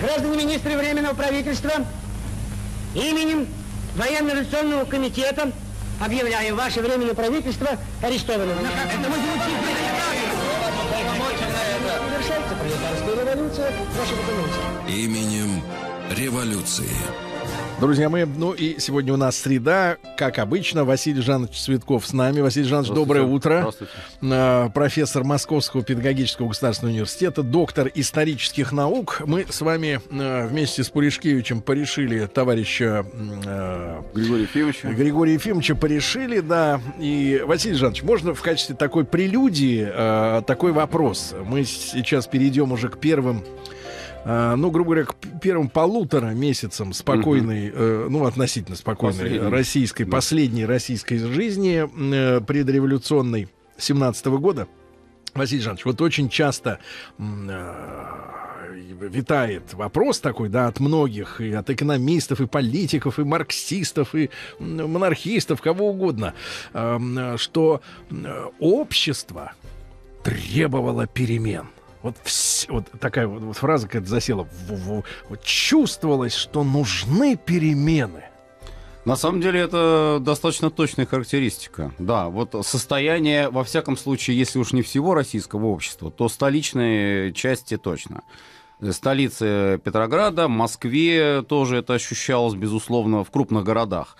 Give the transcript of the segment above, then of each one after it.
Граждане министры Временного правительства, именем Военно-революционного комитета объявляю ваше Временное правительство арестованным. Ну, это мы Именем революции. Друзья мои, ну и сегодня у нас среда, как обычно, Василий Жанович Цветков с нами. Василий Жанович, доброе утро. Здравствуйте. А, профессор Московского педагогического государственного университета, доктор исторических наук. Мы с вами а, вместе с Пуришкевичем порешили товарища а, Григория Ефимовича. Григория Ефимовича порешили, да. И, Василий Жанович, можно в качестве такой прелюдии такой вопрос? Мы сейчас перейдем уже к первым а, ну, грубо говоря, к первым полутора месяцам спокойной, угу. э, ну, относительно спокойной последней. российской, да. последней российской жизни э, предреволюционной 17 -го года, Василий Жанович, вот очень часто э, витает вопрос такой, да, от многих, и от экономистов, и политиков, и марксистов, и монархистов, кого угодно, э, что э, общество требовало перемен – вот, вс- вот такая вот, вот фраза какая-то засела. В- в- вот чувствовалось, что нужны перемены. На самом деле это достаточно точная характеристика. Да, вот состояние, во всяком случае, если уж не всего российского общества, то столичной части точно столице Петрограда, Москве тоже это ощущалось, безусловно, в крупных городах.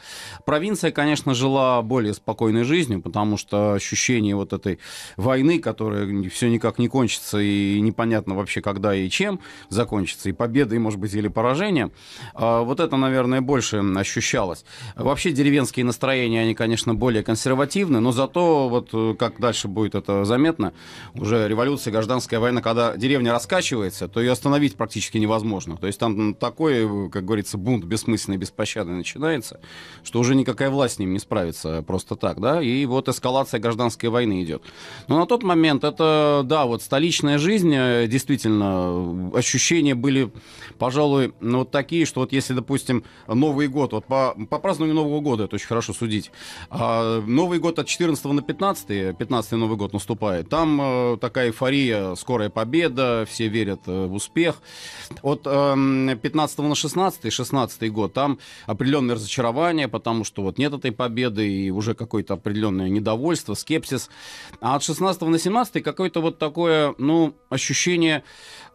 Провинция, конечно, жила более спокойной жизнью, потому что ощущение вот этой войны, которая все никак не кончится и непонятно вообще когда и чем закончится, и победой, может быть, или поражением, а вот это, наверное, больше ощущалось. Вообще деревенские настроения, они, конечно, более консервативны, но зато вот э, как дальше будет это заметно, уже революция, гражданская война, когда деревня раскачивается, то ее останавливают остановить практически невозможно. То есть там такой, как говорится, бунт бессмысленный, беспощадный начинается, что уже никакая власть с ним не справится просто так, да, и вот эскалация гражданской войны идет. Но на тот момент это, да, вот столичная жизнь, э, действительно, ощущения были, пожалуй, ну, вот такие, что вот если, допустим, Новый год, вот по, по празднованию Нового года это очень хорошо судить, а Новый год от 14 на 15, 15 Новый год наступает, там э, такая эйфория, скорая победа, все верят э, в успех, успех. От э, эм, 15 на 16, 16 год, там определенное разочарование, потому что вот нет этой победы и уже какое-то определенное недовольство, скепсис. А от 16 на 17 какое-то вот такое, ну, ощущение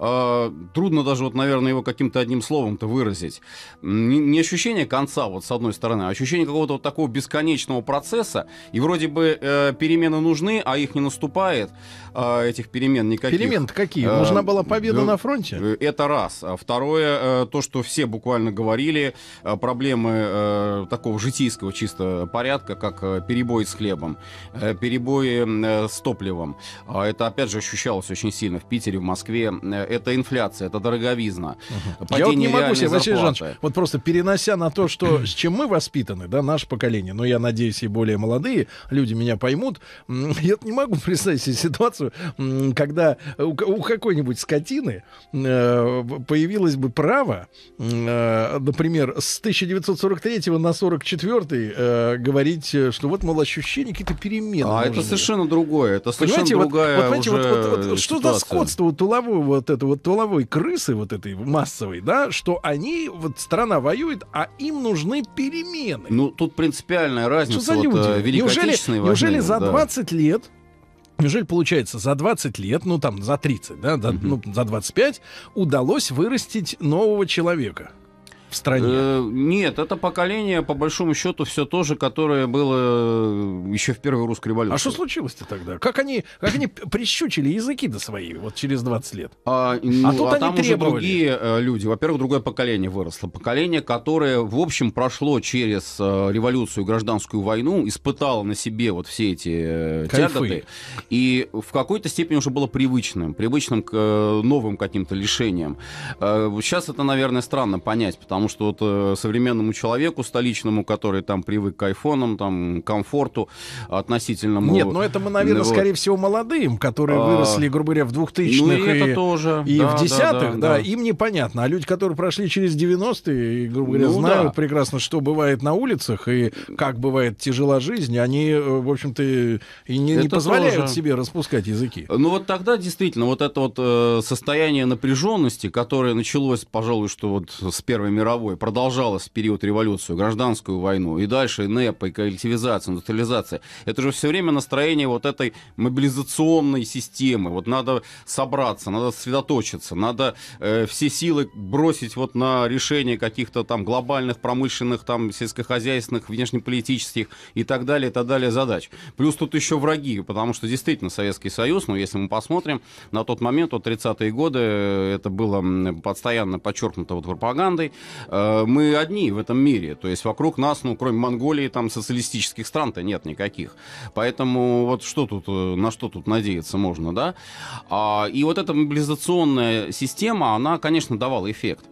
а, трудно даже, вот, наверное, его каким-то одним словом-то выразить. Не ощущение конца, вот с одной стороны, а ощущение какого-то вот такого бесконечного процесса. И вроде бы э, перемены нужны, а их не наступает, э, этих перемен никаких. перемен какие? Э, Нужна была победа э, на фронте? Э, это раз. А второе, э, то, что все буквально говорили, э, проблемы э, такого житейского чисто порядка, как э, перебои с хлебом, э, перебои э, с топливом. Э, это, опять же, ощущалось очень сильно в Питере, в Москве. Э, это инфляция, это дороговизна. Угу. Я вот не могу себе, Василий Жанович, вот просто перенося на то, что с чем мы воспитаны, да, наше поколение, но я надеюсь, и более молодые люди меня поймут, я не могу представить себе ситуацию, когда у, у какой-нибудь скотины э, появилось бы право, э, например, с 1943 на 44 э, говорить, э, что вот, мол, ощущение какие-то перемены. А это совершенно другое, это совершенно Понимаете, другая вот, вот, уже вот, вот, вот, Что за скотство вот, туловое вот это это вот туловой крысы вот этой массовой, да, что они, вот страна воюет, а им нужны перемены. Ну, тут принципиальная разница. Что за люди? Вот, э, неужели, войны, неужели за да. лет Неужели, получается, за 20 лет, ну там за 30, да, за, mm-hmm. ну, за 25, удалось вырастить нового человека? в стране? Э, нет, это поколение, по большому счету, все то же, которое было э, еще в первой русской революции. А что случилось-то тогда? Как они, как они прищучили языки до свои вот через 20 лет? А, ну, а тут а они там требовали. уже другие э, люди. Во-первых, другое поколение выросло. Поколение, которое, в общем, прошло через э, революцию, гражданскую войну, испытало на себе вот все эти э, тяготы. И в какой-то степени уже было привычным. Привычным к э, новым каким-то лишениям. Э, сейчас это, наверное, странно понять, потому Потому что вот э, современному человеку столичному, который там привык к айфонам, там, комфорту относительному... Нет, но ну, это мы, наверное, вот. скорее всего, молодым, которые а... выросли, грубо говоря, в 2000-х ну, и, и, тоже. и да, в десятых, да, да, да, да, им непонятно. А люди, которые прошли через 90-е, грубо говоря, ну, знают да. прекрасно, что бывает на улицах и как бывает тяжела жизнь, они, э, в общем-то, и не, не позволяют тоже. себе распускать языки. Ну вот тогда действительно вот это вот э, состояние напряженности, которое началось, пожалуй, что вот с Первой мировой мировой продолжалась в период революции, гражданскую войну, и дальше НЭП, и коллективизация, индустриализация. Это же все время настроение вот этой мобилизационной системы. Вот надо собраться, надо сосредоточиться, надо э, все силы бросить вот на решение каких-то там глобальных, промышленных, там, сельскохозяйственных, внешнеполитических и так далее, и так далее задач. Плюс тут еще враги, потому что действительно Советский Союз, ну, если мы посмотрим, на тот момент, вот 30-е годы, э, это было постоянно подчеркнуто вот пропагандой, Э, мы одни в этом мире. То есть вокруг нас, ну, кроме Монголии, там социалистических стран-то нет никаких. Поэтому вот что тут, э, на что тут надеяться можно, да? А, и вот эта мобилизационная система, она, конечно, давала эффект.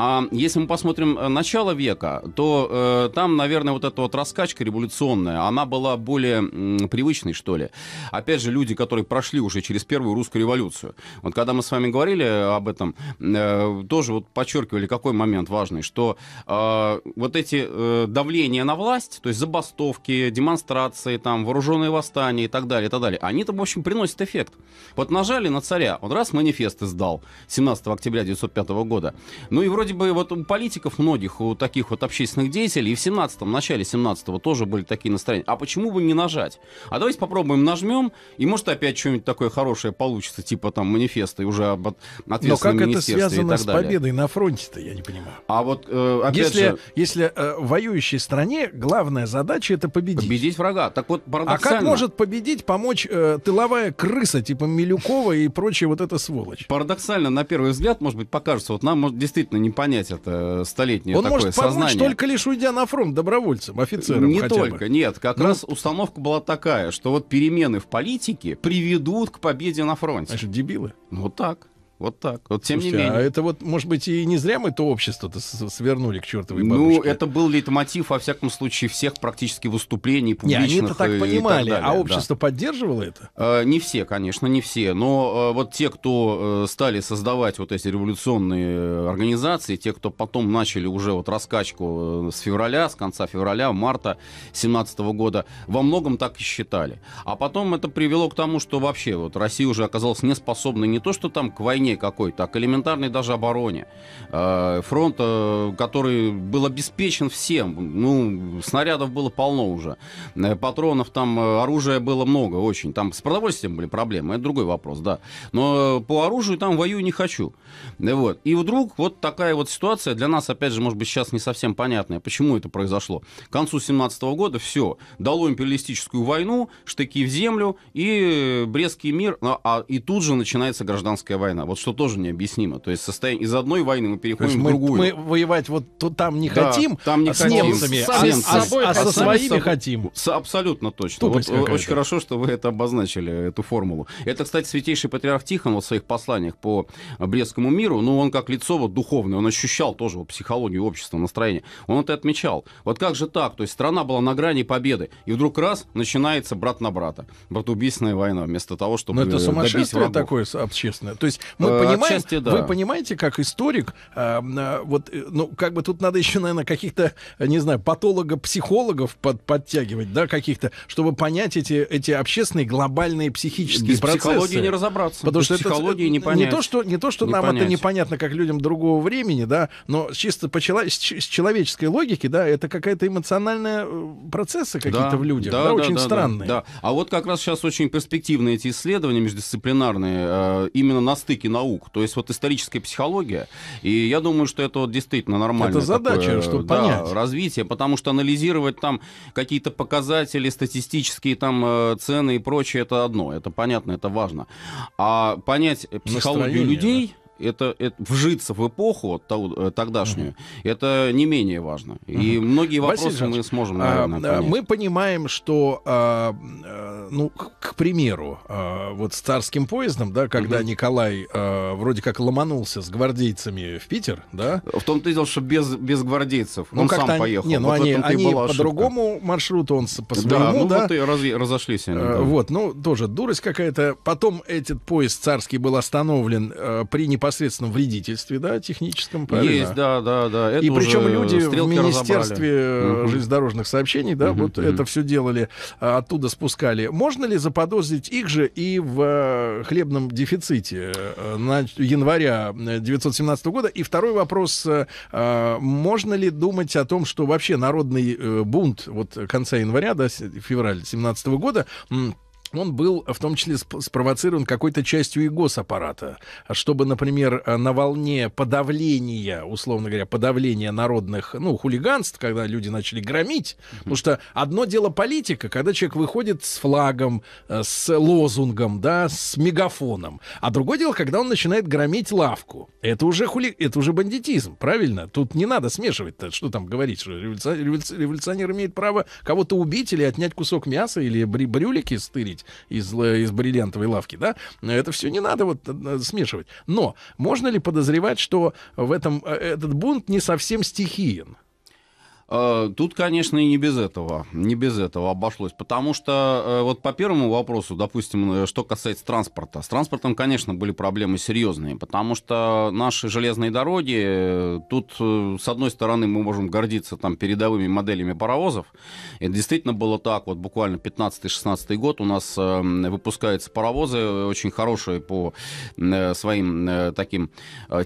А если мы посмотрим э, начало века, то э, там, наверное, вот эта вот раскачка революционная, она была более м, привычной, что ли. Опять же, люди, которые прошли уже через первую русскую революцию. Вот когда мы с вами говорили э, об этом, э, тоже вот подчеркивали, какой момент важный, что э, вот эти э, давления на власть, то есть забастовки, демонстрации, там, вооруженные восстания и так далее, и так далее, они-то, в общем, приносят эффект. Вот нажали на царя, он раз манифест издал 17 октября 1905 года, ну и вроде вроде бы вот у политиков многих, у таких вот общественных деятелей, и в 17-м, начале 17-го тоже были такие настроения. А почему бы не нажать? А давайте попробуем нажмем, и может опять что-нибудь такое хорошее получится, типа там манифеста и уже об ответственном Но как это связано с победой на фронте-то, я не понимаю. А вот э, опять если, же... Если э, воюющей стране главная задача это победить. Победить врага. Так вот, А как может победить, помочь э, тыловая крыса типа Милюкова и прочее вот эта сволочь? Парадоксально, на первый взгляд, может быть, покажется, вот нам может, действительно не понять это э, столетнее Он такое может помочь сознание. только лишь уйдя на фронт добровольцем, офицером Не только, бы. нет. Как ну, раз установка была такая, что вот перемены в политике приведут к победе на фронте. Значит, дебилы. Ну, вот так. Вот так. Вот тем Слушайте, не а менее. А это вот, может быть, и не зря мы это общество-то свернули к чертовой ну, бабушке. Ну, это был лейтмотив, во всяком случае, всех практически выступлений публичных. Не, они это так понимали, так а общество да. поддерживало это? Э, не все, конечно, не все. Но э, вот те, кто э, стали создавать вот эти революционные э, организации, те, кто потом начали уже вот раскачку э, с февраля, с конца февраля, марта 17 года, во многом так и считали. А потом это привело к тому, что вообще вот Россия уже оказалась неспособной не то, что там к войне, войне какой-то, а к элементарной даже обороне. Э, фронт, э, который был обеспечен всем, ну, снарядов было полно уже, э, патронов там, оружия было много очень, там с продовольствием были проблемы, это другой вопрос, да. Но по оружию там вою не хочу. Вот. И вдруг вот такая вот ситуация для нас, опять же, может быть, сейчас не совсем понятная, почему это произошло. К концу 17 года все, дало империалистическую войну, штыки в землю и Брестский мир, а, а, и тут же начинается гражданская война. Вот что тоже необъяснимо. То есть состояние из одной войны мы переходим в мы, другую. Мы воевать вот то, там не да, хотим, там не а с хотим. немцами, с, а, с, а, собой, а, а со своими собой. хотим. С, абсолютно точно. Вот, э, очень хорошо, что вы это обозначили, эту формулу. Это, кстати, святейший патриарх Тихон в своих посланиях по Брестскому миру, ну, он как лицо вот, духовное, он ощущал тоже вот, психологию общества, настроение. Он это отмечал. Вот как же так? То есть страна была на грани победы, и вдруг раз начинается брат на брата. Братоубийственная война вместо того, чтобы Но это сумасшествие такое общественное. То есть мы мы э, понимаем, да. вы понимаете, как историк, эм, э, вот, э, ну, как бы тут надо еще, наверное, каких-то, не знаю, патолога психологов под, подтягивать, да, каких-то, чтобы понять эти, эти общественные глобальные психические Без процессы. психологии не разобраться. Потому Без что психологии это, не понять. Не то, что, не то, что не нам понять. это непонятно, как людям другого времени, да, но чисто по чело- с человеческой логики, да, это какая-то эмоциональная процессы какие-то да, в людях, да, да, да очень да, странные. Да, да. А вот как раз сейчас очень перспективные эти исследования междисциплинарные, э, именно на стыке на наук. То есть вот историческая психология. И я думаю, что это вот действительно нормально. Это задача, такое, чтобы да, понять. развитие, потому что анализировать там какие-то показатели, статистические там э, цены и прочее, это одно. Это понятно, это важно. А понять психологию Настроение, людей... Да это, это вжиться в эпоху то, э, тогдашнюю, угу. это не менее важно. Угу. И многие вопросы Василий мы сможем, а, наверное, а, понять. Мы понимаем, что, а, э, ну, к, примеру, а, вот с царским поездом, да, когда угу. Николай а, вроде как ломанулся с гвардейцами в Питер, да? В том-то и дело, что без, без гвардейцев. Ну, он сам они, поехал. Не, ну, вот они, они по другому маршруту, он по своему, да? Ну, да? вот и разошлись они. А, да. Вот, ну, тоже дурость какая-то. Потом этот поезд царский был остановлен а, при непосредственности непосредственном вредительстве, да, техническом, правильно? Есть, да, да, да. Это и причем люди в Министерстве э, разобрали. железнодорожных сообщений, да, угу, вот угу. это все делали, а, оттуда спускали. Можно ли заподозрить их же и в э, хлебном дефиците э, на января 1917 года? И второй вопрос, а, можно ли думать о том, что вообще народный бунт вот конца января, да, февраля 17 года, он был э, в том числе спровоцирован какой-то частью и госаппарата, а чтобы, например, э, на волне подавления, условно говоря, подавления народных, ну, хулиганств, когда люди начали громить, mm-hmm. потому что одно дело политика, когда человек выходит с флагом, э, с лозунгом, да, с мегафоном, а другое дело, когда он начинает громить лавку. Это уже хули... это уже бандитизм, правильно? Тут не надо смешивать-то, что там говорить, что революционер, революционер имеет право кого-то убить или отнять кусок мяса или брюлики стырить сварить из, э, из бриллиантовой лавки, да? Это все не надо вот э, смешивать. Но можно ли подозревать, что в этом э, этот бунт не совсем стихиен? Э, тут, конечно, и не без этого, не без этого обошлось, потому что э, вот по первому вопросу, допустим, э, что касается транспорта, с транспортом, конечно, были проблемы серьезные, потому что наши железные дороги, тут, с одной стороны, мы можем гордиться там передовыми моделями паровозов, это действительно было так, вот буквально 15-16 год у нас выпускаются паровозы, очень хорошие по своим таким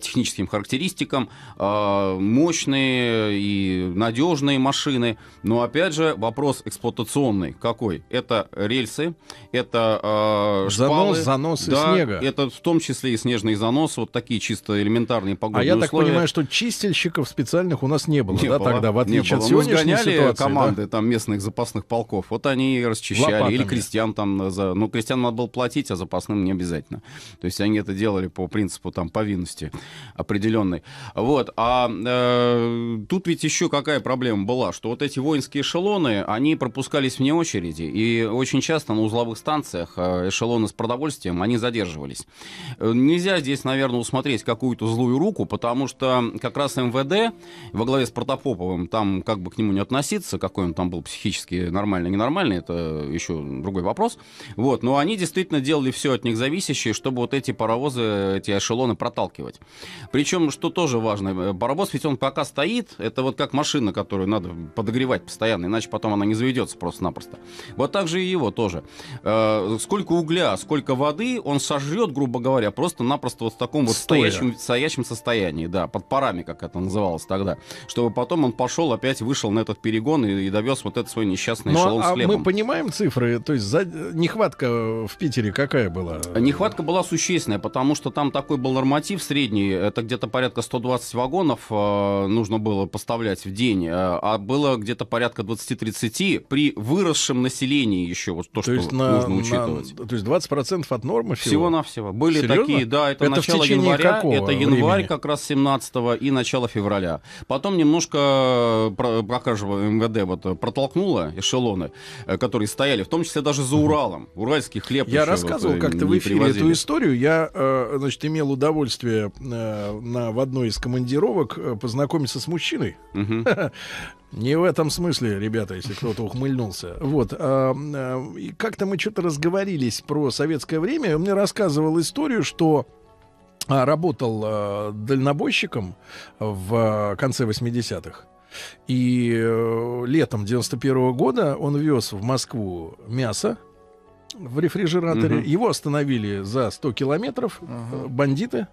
техническим характеристикам, мощные и надежные, сложные машины. Но опять же вопрос эксплуатационный какой? Это рельсы, это э, шпалы, занос, занос да, и снега. Это в том числе и снежный занос, вот такие чисто элементарные а погодные условия. А я условия. так понимаю, что чистильщиков специальных у нас не было, не да, было, тогда в отличие от сегодняшней ситуации, команды да? там местных запасных полков. Вот они и расчищали Лопатами. или крестьян там за, ну крестьян надо было платить, а запасным не обязательно. То есть они это делали по принципу там повинности определенной. Вот, а э, тут ведь еще какая проблема? проблема была, что вот эти воинские эшелоны, они пропускались вне очереди, и очень часто на узловых станциях э, эшелоны с продовольствием, они задерживались. Э, нельзя здесь, наверное, усмотреть какую-то злую руку, потому что как раз МВД во главе с Протопоповым, там как бы к нему не относиться, какой он там был психически нормальный, ненормальный, это еще другой вопрос. Вот, но они действительно делали все от них зависящее, чтобы вот эти паровозы, эти эшелоны проталкивать. Причем, что тоже важно, э, паровоз ведь он пока стоит, это вот как машина, которая которую надо подогревать постоянно, иначе потом она не заведется просто-напросто. Вот так же и его тоже. Э, сколько угля, сколько воды он сожрет, грубо говоря, просто-напросто вот в таком вот стоящем, стоящем состоянии, да, под парами, как это называлось тогда, чтобы потом он пошел опять, вышел на этот перегон и, и довез вот этот свой несчастный Но, ну, эшелон а с хлебом. мы понимаем цифры, то есть за... Э, нехватка в Питере какая была? Нехватка была существенная, потому что там такой был норматив средний, это где-то порядка 120 вагонов э, нужно было поставлять в день. А а было где-то порядка 20-30 при выросшем населении еще, вот то, то что есть нужно на, учитывать. На, то есть 20% от нормы всего? Всего-навсего. Были Серьезно? такие, да, это, это начало января, это январь времени? как раз 17 и начало февраля. Потом немножко э, прокажего МВД вот э, протолкнуло эшелоны, э, которые стояли, в том числе даже за Уралом. Уральский хлеб Я рассказывал вот, как-то в эфире привозили. эту историю. Я, значит, имел удовольствие на, в одной из командировок познакомиться с мужчиной, угу. Не в этом смысле, ребята, если кто-то ухмыльнулся. Вот. А, а, и как-то мы что-то разговорились про советское время. Он мне рассказывал историю, что а, работал э, дальнобойщиком в а, конце 80-х. И э, летом 91 года он вез в Москву мясо в рефрижераторе. Угу. Его остановили за 100 километров угу. бандиты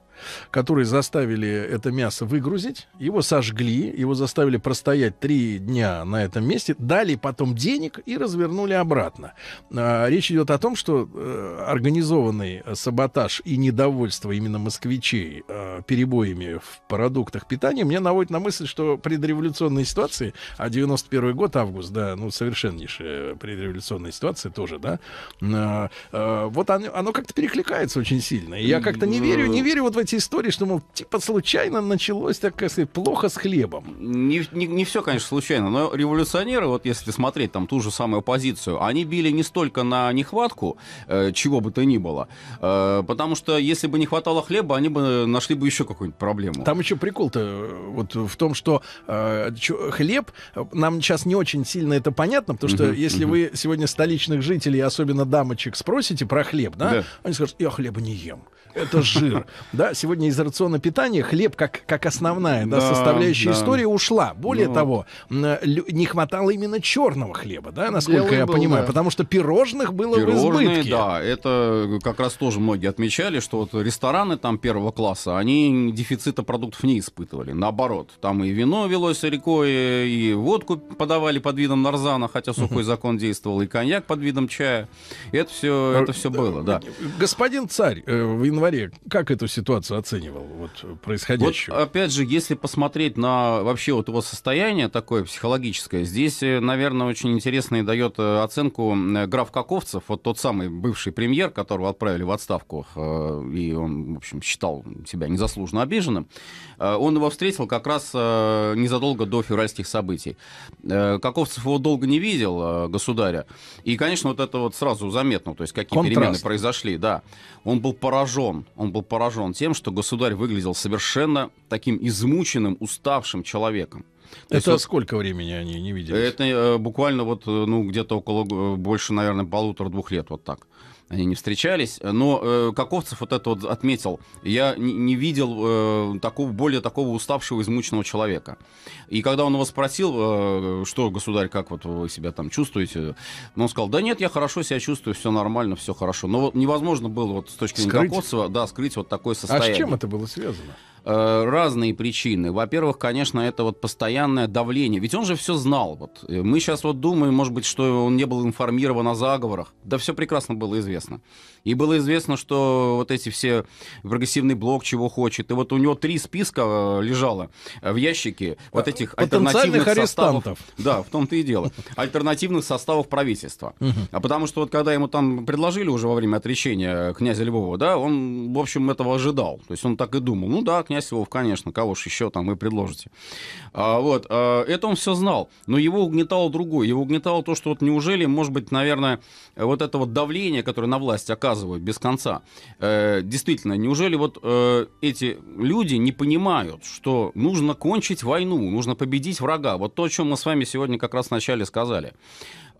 которые заставили это мясо выгрузить, его сожгли, его заставили простоять три дня на этом месте, дали потом денег и развернули обратно. А, речь идет о том, что э, организованный саботаж и недовольство именно москвичей э, перебоями в продуктах питания мне наводит на мысль, что предреволюционные ситуации, а 91 год, август, да, ну, совершеннейшая предреволюционная ситуация тоже, да, а, э, вот оно, оно как-то перекликается очень сильно. И я как-то не верю, не верю вот в эти эти истории, что, мол, типа случайно началось, так как сказать, плохо с хлебом? Не, не, не все, конечно, случайно, но революционеры, вот если смотреть там ту же самую позицию, они били не столько на нехватку, э, чего бы то ни было, э, потому что если бы не хватало хлеба, они бы нашли бы еще какую-нибудь проблему. Там еще прикол-то э, вот в том, что э, чё, хлеб, э, нам сейчас не очень сильно это понятно, потому что uh-huh, если uh-huh. вы сегодня столичных жителей, особенно дамочек, спросите про хлеб, да, да. они скажут, я хлеба не ем это жир. Да, сегодня из рациона питания хлеб как, как основная да, да, составляющая да. истории ушла. Более ну. того, не хватало именно черного хлеба, да, насколько я был, понимаю, да. потому что пирожных было Пирожные, в избытке. Да, это как раз тоже многие отмечали, что вот рестораны там первого класса, они дефицита продуктов не испытывали. Наоборот, там и вино велось рекой, и водку подавали под видом нарзана, хотя сухой закон действовал, и коньяк под видом чая. Это все, это все э, было, да. Э, э, господин царь, вино январе как эту ситуацию оценивал, вот происходящую? Вот, опять же, если посмотреть на вообще вот его состояние такое психологическое, здесь, э, наверное, очень интересно и дает э, оценку э, граф Каковцев, вот тот самый бывший премьер, которого отправили в отставку, и он, в общем, считал себя незаслуженно обиженным, он его встретил как раз незадолго до февральских событий. Каковцев его долго не видел, государя, и, конечно, вот это вот сразу заметно, то есть какие Контраст. перемены произошли, да. Он был поражен поражен. Он был поражен тем, что государь выглядел совершенно таким измученным, уставшим человеком. То это есть, вот, сколько времени они не видели? Это э, буквально вот, э, ну, где-то около, э, больше, наверное, полутора-двух лет, вот так они не встречались. Но э, Каковцев вот это вот отметил. Я не, не видел э, такого, более такого уставшего, измученного человека. И когда он его спросил, э, что, государь, как вот вы себя там чувствуете, он сказал, да нет, я хорошо себя чувствую, все нормально, все хорошо. Но вот невозможно было вот с точки зрения скрыть? Каковцева да, скрыть вот такое состояние. А с чем это было связано? Э, разные причины. Во-первых, конечно, это вот постоянное давление. Ведь он же все знал. Вот. Мы сейчас вот думаем, может быть, что он не был информирован о заговорах. Да все прекрасно было известно. И было известно, что вот эти все прогрессивный блок чего хочет. И вот у него три списка э, лежало в ящике вот э, этих альтернативных арестантов. составов. Да, в том-то и дело. Альтернативных составов правительства. А потому что вот когда ему там предложили уже во время отречения князя Львова, да, он, в общем, этого ожидал. То есть он так и думал. Ну да, князь князь конечно, кого же еще там вы предложите. А, вот, а, это он все знал, но его угнетало другое. Его угнетало то, что вот неужели, может быть, наверное, вот это вот давление, которое на власть оказывают без конца, э, действительно, неужели вот э, эти люди не понимают, что нужно кончить войну, нужно победить врага. Вот то, о чем мы с вами сегодня как раз вначале сказали.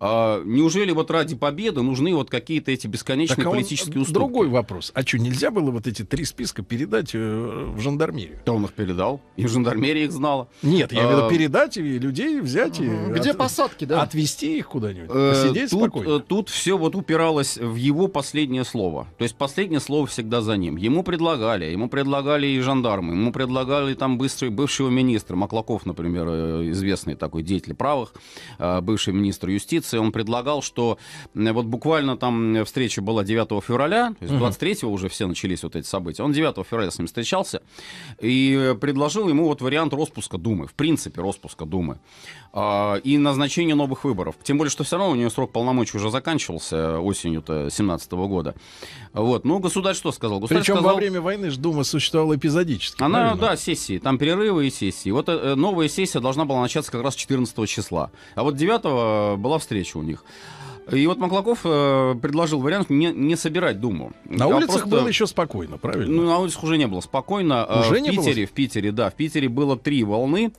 А неужели вот ради победы нужны вот какие-то эти бесконечные так, а политические он, уступки? Другой вопрос. А что, нельзя было вот эти три списка передать э, в жандармерию? Да он их передал. И жандармерия их знала. Нет, я имею а, передать и людей взять. Угу. И Где от, посадки, да? Отвезти их куда-нибудь, э, посидеть тут, спокойно. Э, тут все вот упиралось в его последнее слово. То есть последнее слово всегда за ним. Ему предлагали, ему предлагали и жандармы, ему предлагали там быстрый бывшего министра, Маклаков, например, э, известный такой деятель правых, э, бывший министр юстиции, Конституции он предлагал, что вот буквально там встреча была 9 февраля, то есть 23 уже все начались вот эти события. Он 9 февраля с ним встречался и предложил ему вот вариант распуска Думы, в принципе распуска Думы а, и назначение новых выборов. Тем более, что все равно у нее срок полномочий уже заканчивался осенью-то 17 года. Вот. Ну, государь что сказал? Государь Причем сказал... во время войны же Дума существовала эпизодически. Она, правильно? да, сессии. Там перерывы и сессии. Вот э, новая сессия должна была начаться как раз 14 числа. А вот 9 была встреча встреча у них. И вот Маклаков э, предложил вариант не, не собирать Думу. На а улицах просто... было еще спокойно, правильно? Ну, на улицах уже не было спокойно. Э, уже в не Питере, было? в Питере, да, в Питере было три волны.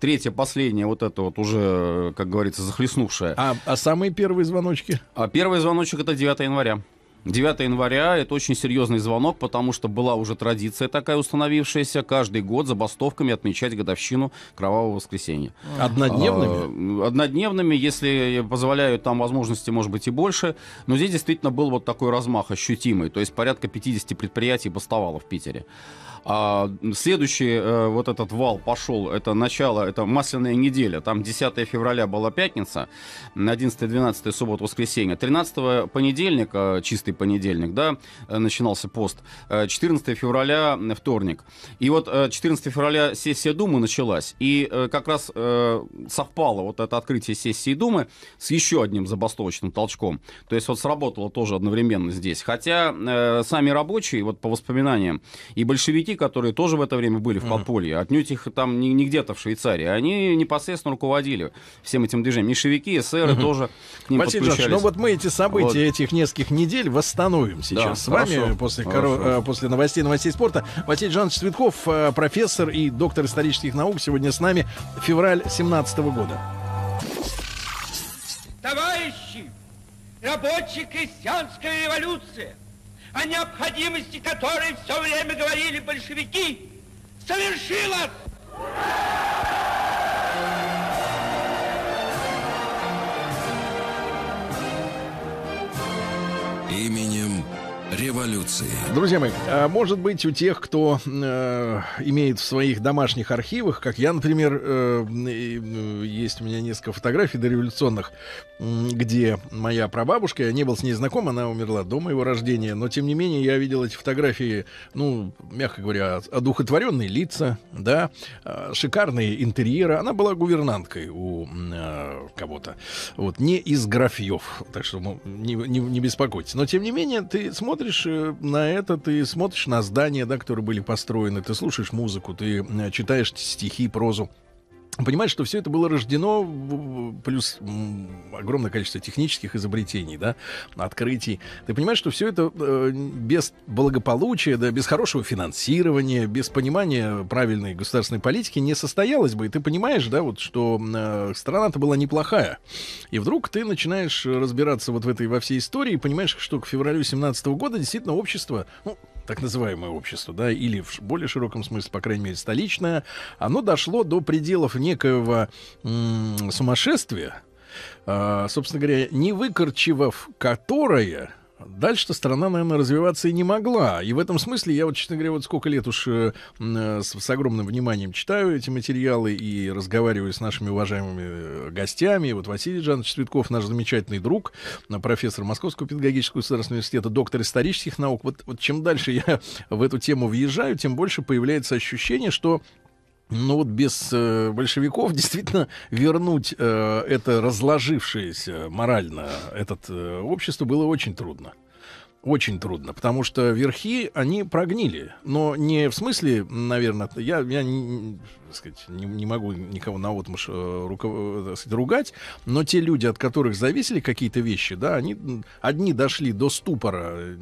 Третья, последняя, вот это вот уже, как говорится, захлестнувшая. А, а самые первые звоночки? А первый звоночек это 9 января. 9 января – это очень серьезный звонок, потому что была уже традиция такая установившаяся каждый год забастовками отмечать годовщину Кровавого воскресенья. Однодневными? А, однодневными, если позволяют там возможности, может быть, и больше. Но здесь действительно был вот такой размах ощутимый, то есть порядка 50 предприятий бастовало в Питере. А следующий э, вот этот вал пошел, это начало, это масляная неделя. Там 10 февраля была пятница, 11-12 суббота, воскресенье. 13 понедельника, чистый понедельник, да, э, начинался пост. 14 э, февраля, э, вторник. И вот 14 февраля сессия Думы началась, и как раз совпало вот это открытие сессии Думы с еще одним забастовочным толчком. То есть вот сработало тоже одновременно здесь. Хотя сами рабочие, вот по воспоминаниям, и большевики, которые тоже в это время были в подполье, отнюдь их там не, не где-то в Швейцарии, они непосредственно руководили всем этим движением. Меньшевики, эсеры тоже к ним Василий ну подключались. Василий ну вот мы эти события вот. этих нескольких недель восстановим сейчас да, с вами хорошо, после, хорошо. Коро... Э, после новостей, новостей спорта. Василий Жанович Цветков, э, профессор и доктор исторических наук, сегодня с нами февраль 17 года. Товарищи, рабочая крестьянская революция, о необходимости которой все время говорили большевики, совершилась! Ура! именем революции. Друзья мои, а может быть, у тех, кто э, имеет в своих домашних архивах, как я, например, э, э, есть у меня несколько фотографий дореволюционных, где моя прабабушка, я не был с ней знаком, она умерла до моего рождения, но тем не менее я видел эти фотографии, ну, мягко говоря, одухотворенные лица, да, а, шикарные интерьеры. Она была гувернанткой у а, кого-то, вот, не из графьев, так что ну, не, не, не беспокойтесь. Но тем не менее, ты смотришь смотришь э, на это, ты смотришь на здания, да, которые были построены, ты слушаешь музыку, ты э, читаешь стихи, прозу понимать, что все это было рождено, плюс огромное количество технических изобретений, да, открытий. Ты понимаешь, что все это э, без благополучия, да, без хорошего финансирования, без понимания правильной государственной политики не состоялось бы. И ты понимаешь, да, вот, что э, страна-то была неплохая. И вдруг ты начинаешь разбираться вот в этой во всей истории и понимаешь, что к февралю 17 года действительно общество, ну, так называемое общество, да, или в более широком смысле, по крайней мере, столичное, оно дошло до пределов некоего м- сумасшествия, э, собственно говоря, не выкорчевав которое Дальше-то страна, наверное, развиваться и не могла. И в этом смысле я, вот, честно говоря, вот сколько лет уж э, э с, с огромным вниманием читаю эти материалы и разговариваю с нашими уважаемыми э, гостями. Вот Василий Жанович Цветков, наш замечательный друг, э, профессор Московского педагогического государственного университета, доктор исторических наук. Вот, вот чем дальше я в эту тему въезжаю, тем больше появляется ощущение, что ну вот без э, большевиков действительно вернуть э, это разложившееся морально это э, общество было очень трудно. Очень трудно, потому что верхи, они прогнили. Но не в смысле, наверное, я, я не, сказать, не, не могу никого на отмышь э, руков... Э, сказать, ругать, но те люди, от которых зависели какие-то вещи, да, они одни дошли до ступора э,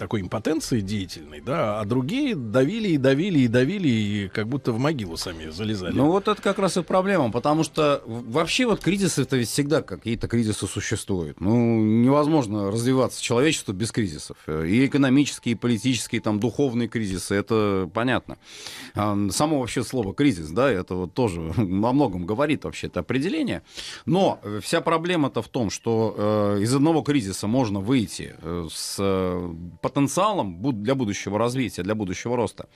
такой импотенции деятельной, да, а другие давили и давили и давили, и как будто в могилу сами залезали. Ну вот это как раз и проблема, потому что вообще вот кризисы это ведь всегда какие-то кризисы существуют. Ну невозможно развиваться человечеству без кризисов. И экономические, и политические, там духовные кризисы, это понятно. А, само вообще слово кризис, да, это вот тоже во многом говорит вообще это определение. Но э, вся проблема-то в том, что э, из одного кризиса можно выйти э, с потенциалом для будущего развития, для будущего роста.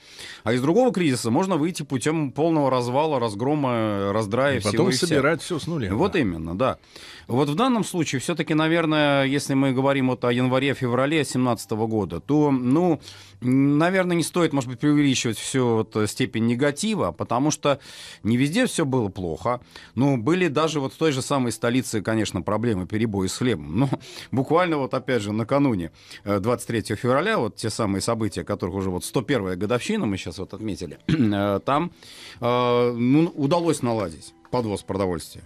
А из другого кризиса можно выйти путем полного развала, разгрома, раздрая и всего потом и собирать все с нуля. Вот да. именно, да. Вот в данном случае все-таки, наверное, если мы говорим вот о январе-феврале 2017 года, то, ну, наверное, не стоит, может быть, преувеличивать всю вот э, степень негатива, потому что не везде все было плохо. Ну, были даже вот в той же самой столице, конечно, проблемы, перебои с хлебом. Но буквально вот, опять же, накануне 23 э, февраля, вот те самые события, которых уже вот 101-я годовщина мы сейчас вот отметили, э, там ну, удалось наладить подвоз продовольствия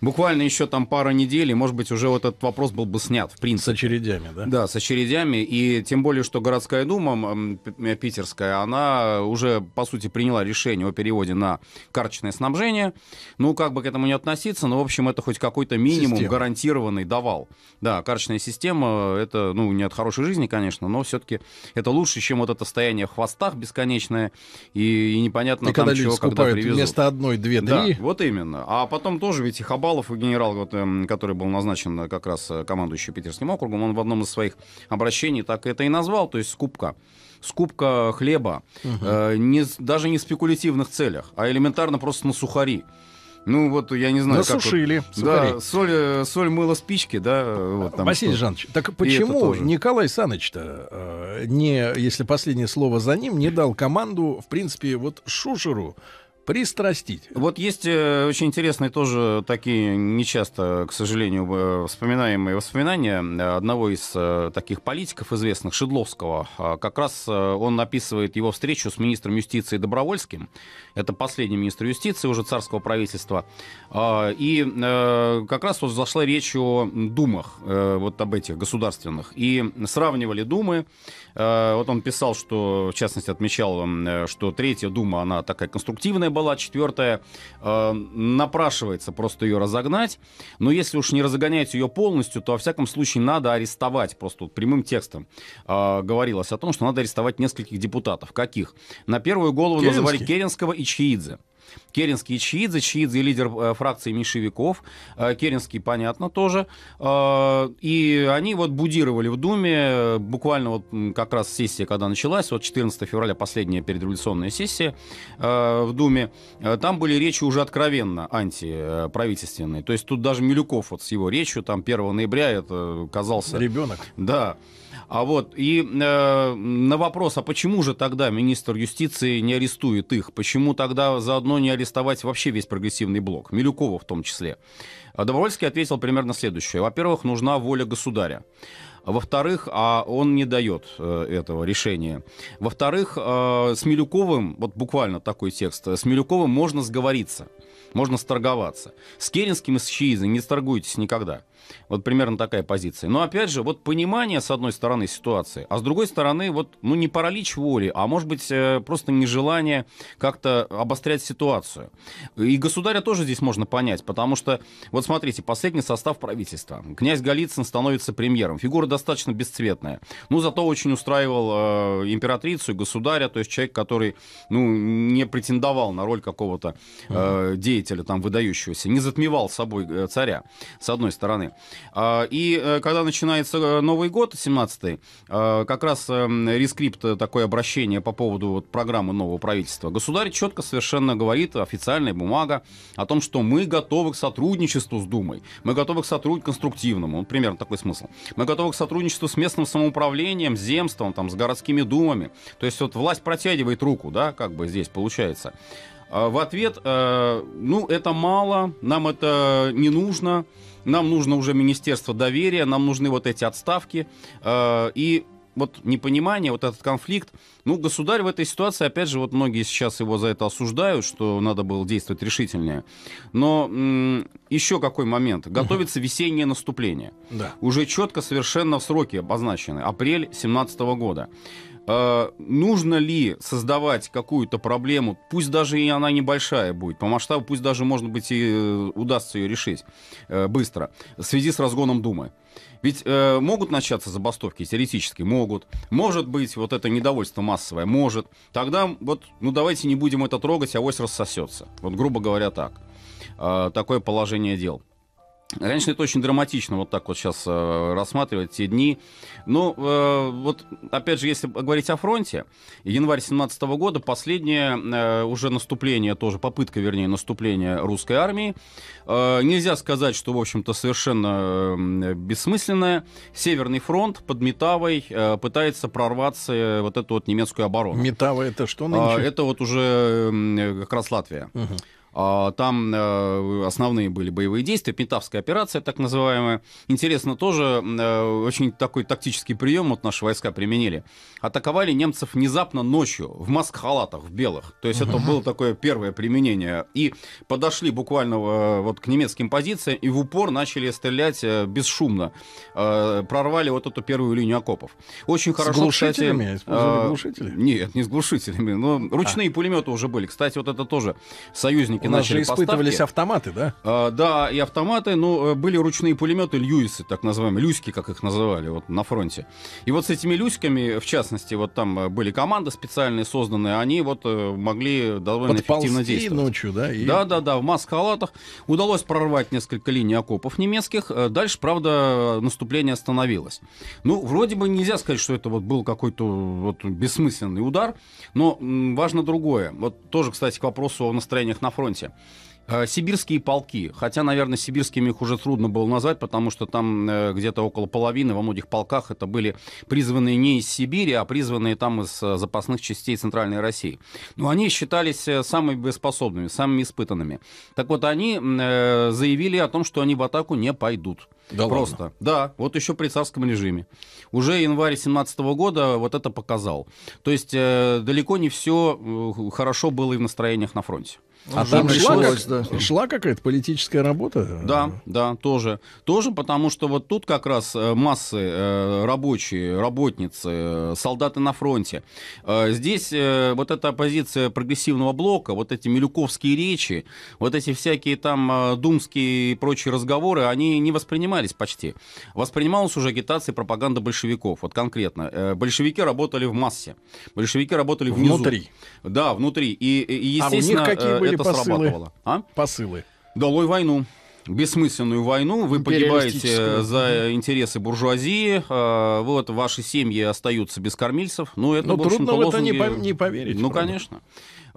буквально еще там пара недель, и, может быть, уже вот этот вопрос был бы снят, в принципе. С очередями, да? Да, с очередями. И тем более, что городская дума э, питерская, она уже, по сути, приняла решение о переводе на карточное снабжение. Ну, как бы к этому не относиться, но, в общем, это хоть какой-то минимум система. гарантированный давал. Да, карточная система, э, это, ну, не от хорошей жизни, конечно, но все-таки это лучше, чем вот это стояние в хвостах бесконечное и, и непонятно и там когда чего, когда привезут. вместо одной, две, три. Да, вот именно. А потом тоже ведь и хабар Шестопалов, генерал, вот, эм, который был назначен э, как раз э, командующим Питерским округом, он в одном из своих обращений так это и назвал, то есть скупка скупка хлеба, угу. э, не, даже не в спекулятивных целях, а элементарно просто на сухари. Ну вот я не знаю, Насушили, как вот, сухари. да, соль, э, соль, мыла спички, да. Вот, там Василий что. Жанович, так почему Николай Саныч-то э, не, если последнее слово за ним, не дал команду, в принципе, вот Шушеру пристрастить. Вот есть э, очень интересные тоже такие нечасто, к сожалению, э, вспоминаемые воспоминания э, одного из таких политиков известных, Шедловского. А, как раз он описывает его встречу с министром юстиции Добровольским. Это последний министр юстиции уже царского правительства. А, и как раз вот зашла речь о думах, вот об этих государственных. И сравнивали думы. Вот он писал, что, в частности, отмечал, что третья дума, она такая конструктивная была, четвертая э, напрашивается просто ее разогнать. Но если уж не разогонять ее полностью, то во всяком случае надо арестовать. Просто вот прямым текстом э, говорилось о том, что надо арестовать нескольких депутатов. Каких? На первую голову Керенский. называли Керенского и Чхиидзе. Керенский и Чиидзе. Чиидзе лидер э, фракции меньшевиков. Э, Керенский, понятно, тоже. Э, и они вот будировали в Думе буквально вот как раз сессия, когда началась, вот 14 февраля, последняя предреволюционная сессия в Думе, там были речи уже откровенно антиправительственные. То есть тут даже Милюков вот с его речью, там 1 ноября это казался... Ребенок. Да. А вот и э, на вопрос, а почему же тогда министр юстиции не арестует их? Почему тогда заодно не арестовать вообще весь прогрессивный блок, Милюкова в том числе? А Добровольский ответил примерно следующее. Во-первых, нужна воля государя. Во-вторых, а он не дает э, этого решения. Во-вторых, э, с Милюковым, вот буквально такой текст, с Милюковым можно сговориться, можно сторговаться. С Керенским и с Чиизой не сторгуйтесь никогда. Вот примерно такая позиция. Но опять же, вот понимание, с одной стороны, ситуации, а с другой стороны, вот, ну, не паралич воли, а может быть, э, просто нежелание как-то обострять ситуацию. И государя тоже здесь можно понять, потому что, вот смотрите, последний состав правительства. Князь Голицын становится премьером. Фигура достаточно бесцветная. Ну, зато очень устраивал э, императрицу и государя, то есть человек, который, ну, не претендовал на роль какого-то э, деятеля там выдающегося, не затмевал собой э, царя, с одной стороны. А, и э, когда начинается э, Новый год, 17-й, а, как раз эм, рескрипт э, такое обращение по поводу вот программы нового правительства. Государь четко совершенно говорит, официальная бумага, о том, что мы готовы к сотрудничеству с Думой, мы готовы к сотрудничеству конструктивному, примерно такой смысл. Мы готовы к сотрудничеству с местным самоуправлением, с земством, там, с городскими думами. То есть вот власть протягивает руку, да, как бы здесь получается. А, в ответ, э, ну, это мало, нам это не нужно, нам нужно уже Министерство доверия, нам нужны вот эти отставки. Э, и вот непонимание, вот этот конфликт. Ну, государь в этой ситуации, опять же, вот многие сейчас его за это осуждают, что надо было действовать решительнее. Но м- еще какой момент. Готовится весеннее наступление. Да. Уже четко, совершенно сроки обозначены. Апрель 2017 года. А, нужно ли создавать какую-то проблему, пусть даже и она небольшая будет, по масштабу, пусть даже, может быть, и э, удастся ее решить э, быстро, в связи с разгоном Думы. Ведь э, могут начаться забастовки теоретически, могут. Может быть, вот это недовольство массовое, может. Тогда вот, ну давайте не будем это трогать, а авось рассосется. Вот, грубо говоря, так. Э, такое положение дел. Конечно, это очень драматично вот так вот сейчас э, рассматривать те дни. Но ну, э, вот, опять же, если говорить о фронте, январь 17 года, последнее э, уже наступление тоже, попытка, вернее, наступления русской армии. Э, нельзя сказать, что, в общем-то, совершенно э, бессмысленное. Северный фронт под Метавой э, пытается прорваться э, вот эту вот немецкую оборону. Метава это что а, нынче? Э, это вот уже э, как раз Латвия. Угу. А, там э, основные были боевые действия, Пентавская операция, так называемая. Интересно тоже, э, очень такой тактический прием вот наши войска применили. Атаковали немцев внезапно ночью в маск-халатах, в белых. То есть это было такое первое применение. И подошли буквально э, вот к немецким позициям и в упор начали стрелять бесшумно. Прорвали вот эту первую линию окопов. Очень с хорошо, глушителями? кстати... Использовали а, глушители? Нет, не с глушителями. Но ручные а. пулеметы уже были. Кстати, вот это тоже союзники у нас начали же испытывались поставки. автоматы, да? А, да, и автоматы, но ну, э, были ручные пулеметы Льюисы, так называемые, Люськи, как их называли, вот на фронте. И вот с этими Люськами, в частности, вот там э, были команды специальные созданные, они вот э, могли довольно Подползти эффективно действовать. ночью, да? И... Да, да, да, в маскалатах. Удалось прорвать несколько линий окопов немецких. Дальше, правда, наступление остановилось. Ну, вроде бы нельзя сказать, что это вот был какой-то вот бессмысленный удар, но важно другое. Вот тоже, кстати, к вопросу о настроениях на фронте фронте. Э, сибирские полки, хотя, наверное, сибирскими их уже трудно было назвать, потому что там э, где-то около половины во многих полках это были призванные не из Сибири, а призванные там из э, запасных частей Центральной России. Но они считались самыми боеспособными, самыми испытанными. Так вот, они заявили о том, что они в атаку не пойдут. Да Просто. Ладно. Да, вот еще при царском режиме. Уже январь 17 года вот это показал. То есть далеко не все хорошо было и в настроениях на фронте. Ну, а там началось, шла, как, да. шла какая-то политическая работа? Да, да, тоже. Тоже потому, что вот тут как раз э, массы э, рабочие, работницы, э, солдаты на фронте. Здесь вот эта позиция прогрессивного блока, вот эти милюковские речи, вот эти всякие там думские и прочие разговоры, они не воспринимались почти. Воспринималась уже агитация и пропаганда большевиков, вот конкретно. Большевики работали в массе, большевики работали внизу. Внутри. Да, внутри. И, и естественно, а у них какие были это посылы. срабатывало. А? Посылы. Долой войну бессмысленную войну, вы погибаете за интересы буржуазии, а, вот ваши семьи остаются без кормильцев. Ну, это, ну, трудно в это не, не поверить. Ну, правда. конечно.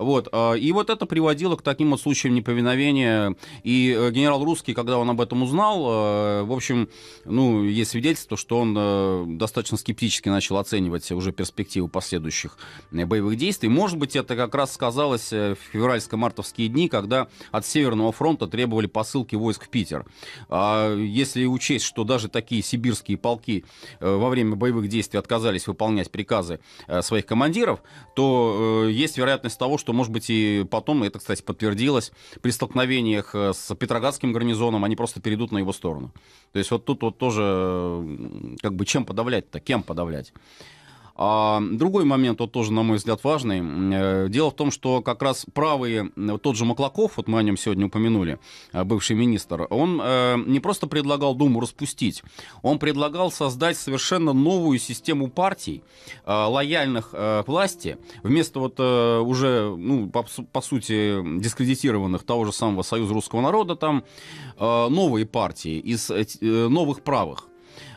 Вот. А, и вот это приводило к таким вот случаям неповиновения. И э, генерал Русский, когда он об этом узнал, э, в общем, ну, есть свидетельство, что он э, достаточно скептически начал оценивать уже перспективы последующих боевых действий. Может быть, это как раз сказалось в февральско-мартовские дни, когда от Северного фронта требовали посылки войск в Питер. А если учесть, что даже такие сибирские полки во время боевых действий отказались выполнять приказы своих командиров, то есть вероятность того, что что, может быть, и потом, это, кстати, подтвердилось, при столкновениях э, с Петроградским гарнизоном они просто перейдут на его сторону. То есть вот тут вот тоже как бы чем подавлять-то, кем подавлять? А, другой момент, вот тоже, на мой взгляд, важный. Э, дело в том, что как раз правые, э, тот же Маклаков, вот мы о нем сегодня упомянули, э, бывший министр, он не просто предлагал Думу распустить, он предлагал создать совершенно новую систему партий, лояльных к власти, вместо вот уже, ну, по, по сути, дискредитированных того же самого Союза русского народа, там новые партии из новых правых.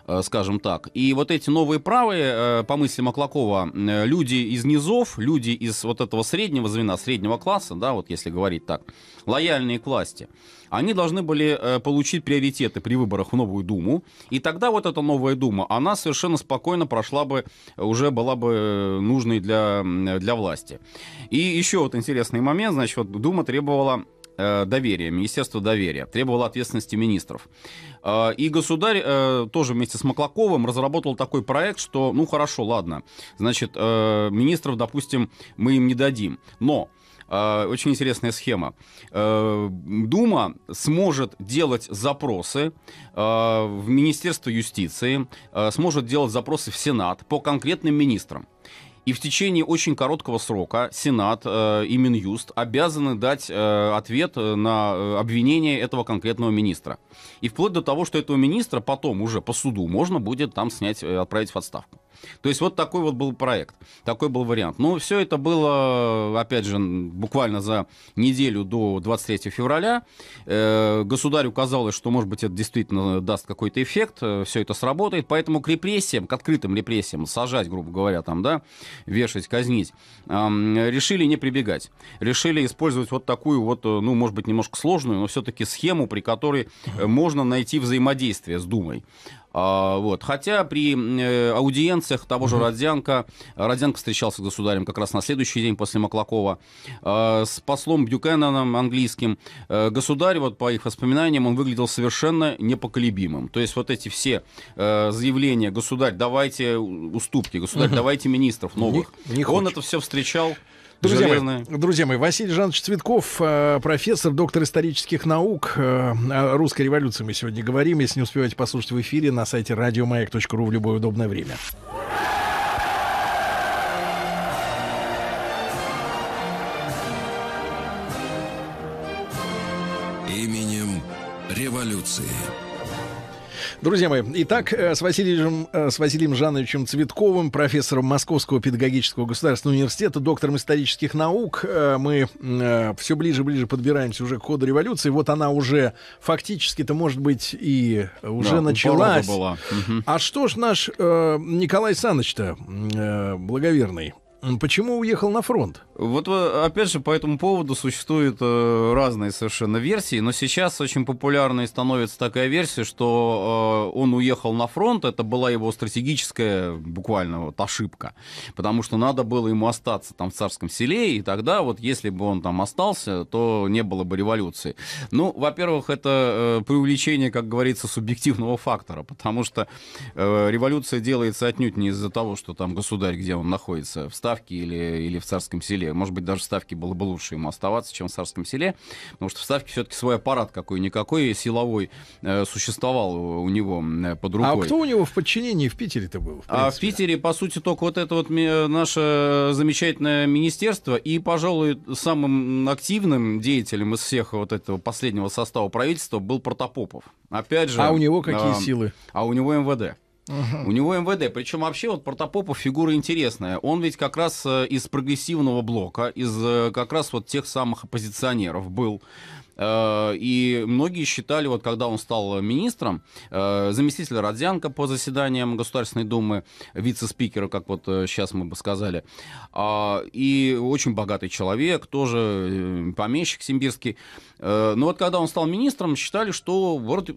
Э, скажем так. И вот эти новые правые, э, по мысли Маклакова, э, люди из низов, люди из вот этого среднего звена, среднего класса, да, вот если говорить так, лояльные к власти, они должны были получить приоритеты при выборах в Новую Думу, и тогда вот эта Новая Дума, она совершенно спокойно прошла бы, уже была бы нужной для, для власти. И еще вот интересный момент, значит, вот Дума требовала э, доверия, Министерство доверия, требовало ответственности министров. Э, и государь э, тоже вместе с Маклаковым разработал такой проект, что, ну хорошо, ладно, значит, э, министров, допустим, мы им не дадим, но очень интересная схема. Дума сможет делать запросы в Министерство юстиции, сможет делать запросы в Сенат по конкретным министрам. И в течение очень короткого срока Сенат э, и Минюст обязаны дать э, ответ э, на э, обвинение этого конкретного министра. И вплоть до того, что этого министра потом уже по суду можно будет там снять, э, отправить в отставку. То есть вот такой вот был проект, такой был вариант. Но все это было, опять же, буквально за неделю до 23 февраля. Э, Государю казалось, что, может быть, это действительно даст какой-то эффект, э, все это сработает, поэтому к репрессиям, к открытым репрессиям, сажать, грубо говоря, там, да, вешать, казнить, решили не прибегать. Решили использовать вот такую вот, э, ну, может быть, немножко сложную, но все-таки схему, при которой можно найти взаимодействие с Думой. А, вот. Хотя при э, аудиенциях того же mm-hmm. Родзянко, Родзянко встречался с государем как раз на следующий день после Маклакова, а, с послом Бюкенноном английским. Э, государь, вот по их воспоминаниям, он выглядел совершенно непоколебимым. То есть вот эти все э, заявления «Государь, давайте уступки», давайте министров новых». Не, не он хочет. это все встречал Друзья мои, друзья мои, Василий Жанович Цветков, э, профессор, доктор исторических наук. Э, о русской революции мы сегодня говорим. Если не успеваете послушать в эфире на сайте радиомаяк.ру в любое удобное время. Именем революции. Друзья мои, итак, э, с Василием, э, с Василием Жановичем Цветковым, профессором Московского педагогического государственного университета, доктором исторических наук, э, мы все ближе и ближе подбираемся уже к ходу революции. Вот она уже фактически-то, может быть, и уже да, началась. Была. Угу. А что ж наш Николай Саныч-то благоверный? Почему уехал на фронт? Вот э, опять же по этому поводу существуют э, разные совершенно версии, но сейчас очень популярной становится такая версия, что э, он уехал на фронт, это была его стратегическая буквально вот ошибка, потому что надо было ему остаться там в царском селе, и тогда вот если бы он там остался, то не было бы революции. Ну, во-первых, это э, преувеличение, как говорится, субъективного фактора, потому что э, революция делается отнюдь не из-за того, что там государь, где он находится, в Ставке или, или в Царском селе. Может быть, даже в Ставке было бы лучше ему оставаться, чем в Царском селе, потому что в Ставке все-таки свой аппарат какой-никакой силовой э, существовал у него э, под а рукой. А кто у него в подчинении в Питере-то был? В а в Питере, по сути, только вот это вот э, наше замечательное министерство и, пожалуй, самым активным деятелем из всех вот этого последнего состава правительства был Протопопов. Опять же... А у него какие а, силы? А у него МВД. Угу. У него МВД. Причем вообще вот Протопопов фигура интересная. Он ведь как раз э, из прогрессивного блока, из э, как раз вот тех самых оппозиционеров был. Э, и многие считали, вот когда он стал министром, заместитель Родзянко по заседаниям Государственной Думы, вице-спикера, как вот сейчас мы бы сказали, а, и очень богатый человек, тоже помещик симбирский. Но вот когда он стал министром, считали, что вот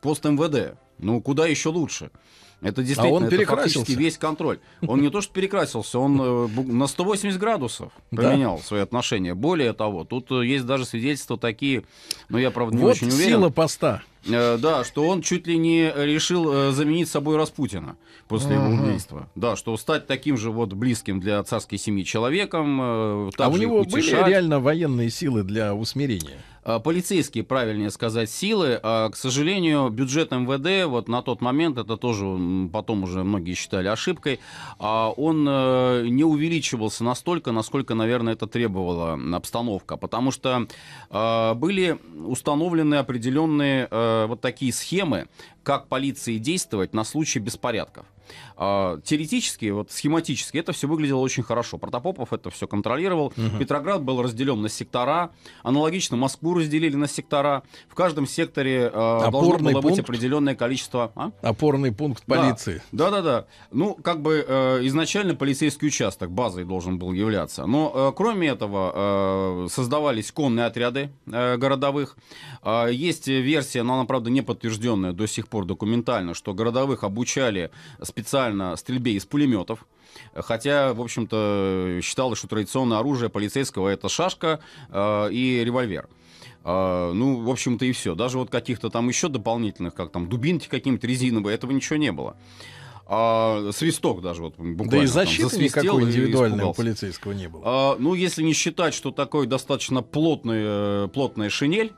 пост МВД, ну, куда еще лучше? Это а действительно а он перекрасился. весь контроль. Он не то что перекрасился, он э, на 180 градусов поменял да. свои отношения. Более того, тут э, есть даже свидетельства такие, но я правда не вот очень уверен. Сила поста. Э, да, что он чуть ли не решил заменить собой Распутина после его убийства. Да, что стать таким же вот близким для царской семьи человеком. А у него были реально военные силы для усмирения? А, полицейские, правильнее сказать, силы. А, к сожалению, бюджет МВД вот на тот момент, это тоже потом уже многие считали ошибкой, а, он э, не увеличивался настолько, насколько, наверное, это требовала обстановка, потому что а, были установлены определенные э, вот такие схемы, как полиции действовать на случай беспорядков. А, теоретически, вот схематически это все выглядело очень хорошо. Протопопов это все контролировал. Угу. Петроград был разделен на сектора. Аналогично Москву разделили на сектора. В каждом секторе а, должно было пункт? быть определенное количество... А? Опорный пункт полиции. Да-да-да. Ну, как бы э, изначально полицейский участок базой должен был являться. Но э, кроме этого э, создавались конные отряды э, городовых. Э, есть версия, но она, правда, не подтвержденная до сих пор документально, что городовых обучали специально специально стрельбе из пулеметов. Хотя, в общем-то, считалось, что традиционное оружие полицейского это шашка э, и револьвер. Э, ну, в общем-то, и все. Даже вот каких-то там еще дополнительных, как там дубинки какие то резиновые, этого ничего не было. А, свисток даже вот буквально. Да и защиты там, никакой индивидуального испугался. полицейского не было. А, ну, если не считать, что такой достаточно плотный, э, плотная шинель,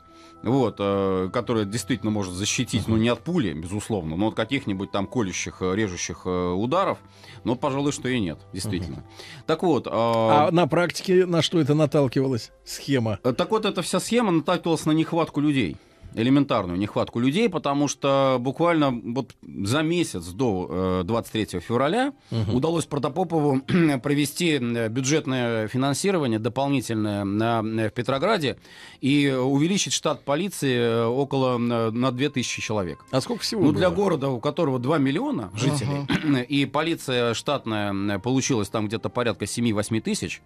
вот, э, которая действительно может защитить, ну, не от пули, безусловно, но от каких-нибудь там колющих, э, режущих э, ударов, но, пожалуй, что и нет, действительно. Угу. Так вот... Э, а на практике на что это наталкивалось? Схема? Так вот, эта вся схема наталкивалась на нехватку людей элементарную нехватку людей, потому что буквально вот за месяц до 23 э, февраля угу. удалось Протопопову провести э, бюджетное финансирование дополнительное на, э, в Петрограде и увеличить штат полиции около на 2000 человек. А сколько всего? Ну, было? для города, у которого 2 миллиона жителей, ага. и полиция штатная получилась там где-то порядка 7-8 тысяч,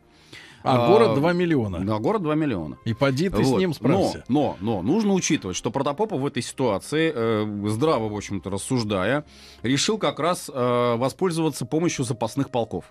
а, а, город 2 миллиона. Да, город 2 миллиона. И поди ты вот. с ним справься. Но, но, но нужно учитывать, что Протопопов в этой ситуации, э, здраво, в общем-то, рассуждая, решил как раз э, воспользоваться помощью запасных полков.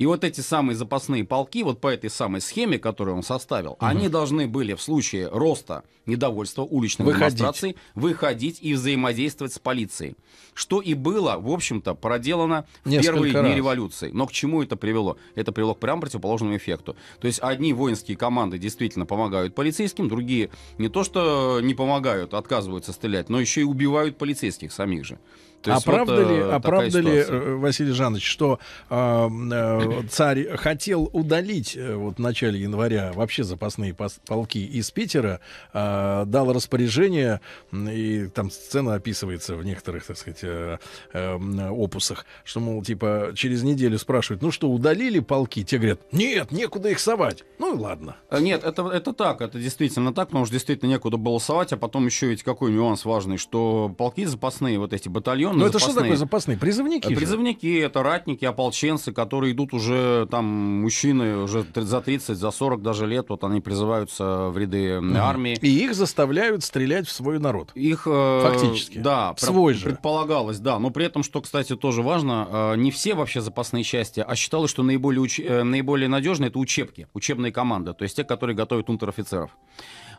И вот эти самые запасные полки, вот по этой самой схеме, которую он составил, угу. они должны были в случае роста недовольства уличных выходить. демонстраций выходить и взаимодействовать с полицией. Что и было, в общем-то, проделано в первые раз. дни революции. Но к чему это привело? Это привело к прямо противоположному эффекту. То есть одни воинские команды действительно помогают полицейским, другие не то что не помогают, отказываются стрелять, но еще и убивают полицейских самих же. То есть оправдали, вот, э, оправдали а ситуация. Э, Василий Жанович, что э, царь хотел удалить э, вот в начале января вообще запасные полки из Питера, э, дал распоряжение, и там сцена описывается в некоторых, так сказать, э, э, опусах, что, мол, типа, через неделю спрашивают, ну что, удалили полки? Те говорят, нет, некуда их совать. Ну и ладно. А, нет, это, это так, это действительно так, потому что действительно некуда было совать, а потом еще ведь какой нюанс важный, что полки запасные, вот эти батальоны, дивизион. Но ну, это что такое запасные? Призывники? Призывники же. это ратники, ополченцы, которые идут уже там мужчины уже за 30, за 40 даже лет, вот они призываются в ряды угу. армии. И их заставляют стрелять в свой народ. Их э, фактически. Да, свой же. Предполагалось, да. Но при этом, что, кстати, тоже важно, э, не все вообще запасные части, а считалось, что наиболее уч... Э, наиболее надежные это учебки, учебные команды, то есть те, которые готовят унтер-офицеров.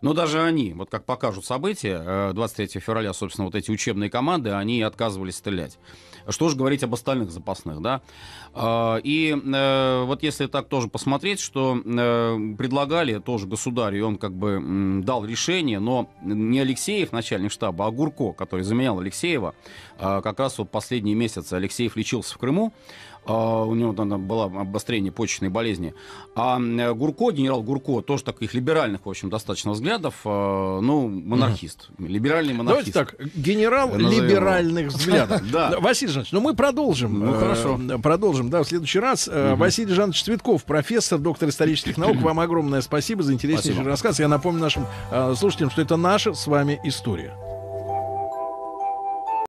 Но даже они, вот как покажут события, 23 э, февраля, собственно, вот эти учебные команды, они отказывались стрелять. Что же говорить об остальных запасных, да? А, и э, вот если так тоже посмотреть, что э, предлагали тоже государь и он как бы дал решение, но не Алексеев, начальник штаба, а Гурко, который заменял Алексеева, а, как раз вот последние месяцы Алексеев лечился в Крыму, а, у него там было обострение почечной болезни. А э, Гурко, генерал Гурко, тоже таких либеральных, в общем, достаточно взглядов, а, ну, монархист, угу. либеральный монархист. Давайте так, генерал либеральных взглядов. Да. Василий Жанович, ну мы продолжим. Ну, э, хорошо. Продолжим, да, в следующий раз. Э, Василий Жанович Цветков, профессор, доктор исторических наук, вам огромное спасибо за интереснейший рассказ. Я напомню нашим слушателям, что это наша с вами история.